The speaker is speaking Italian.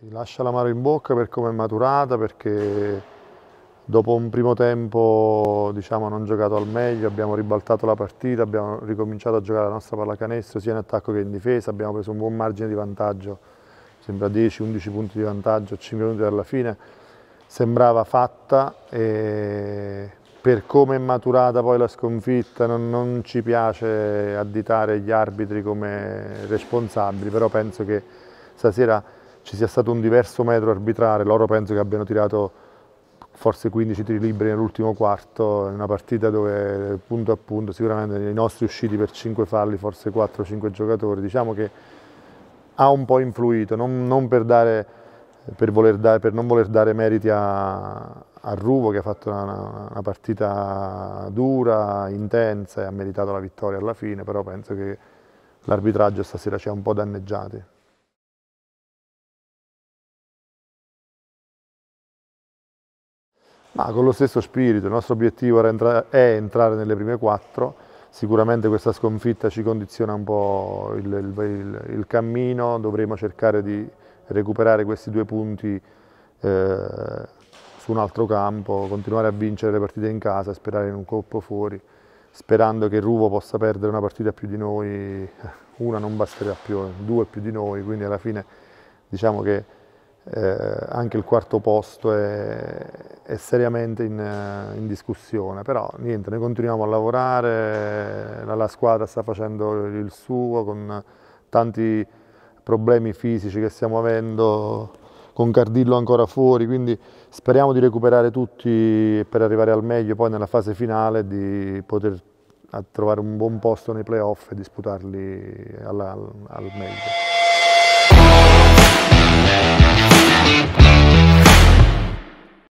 Si lascia mano in bocca per come è maturata perché dopo un primo tempo diciamo, non giocato al meglio, abbiamo ribaltato la partita, abbiamo ricominciato a giocare la nostra pallacanestro sia in attacco che in difesa, abbiamo preso un buon margine di vantaggio, sembra 10-11 punti di vantaggio, 5 minuti dalla fine, sembrava fatta e per come è maturata poi la sconfitta non, non, ci piace additare gli arbitri come responsabili, però penso che stasera ci sia stato un diverso metro arbitrare, loro penso che abbiano tirato forse 15 tiri liberi nell'ultimo quarto, in una partita dove punto a punto sicuramente i nostri usciti per 5 falli, forse 4-5 giocatori, diciamo che ha un po' influito, non, non per, dare, per, dare, per, non voler dare meriti a, a Ruvo che ha fatto una, una, partita dura, intensa e ha meritato la vittoria alla fine, però penso che l'arbitraggio stasera ci ha un po' danneggiati. Ma con lo stesso spirito, il nostro obiettivo è entrare nelle prime quattro, sicuramente questa sconfitta ci condiziona un po' il, il, il, il cammino, dovremo cercare di recuperare questi due punti eh, su un altro campo, continuare a vincere le partite in casa, sperare in un colpo fuori, sperando che Ruvo possa perdere una partita più di noi, una non basterà più, due più di noi, quindi alla fine diciamo che eh, anche il quarto posto è, è seriamente in, in, discussione, però niente, noi continuiamo a lavorare, la, la squadra sta facendo il suo con tanti problemi fisici che stiamo avendo, con Cardillo ancora fuori, quindi speriamo di recuperare tutti per arrivare al meglio poi nella fase finale di poter trovare un buon posto nei playoff e disputarli alla, al meglio.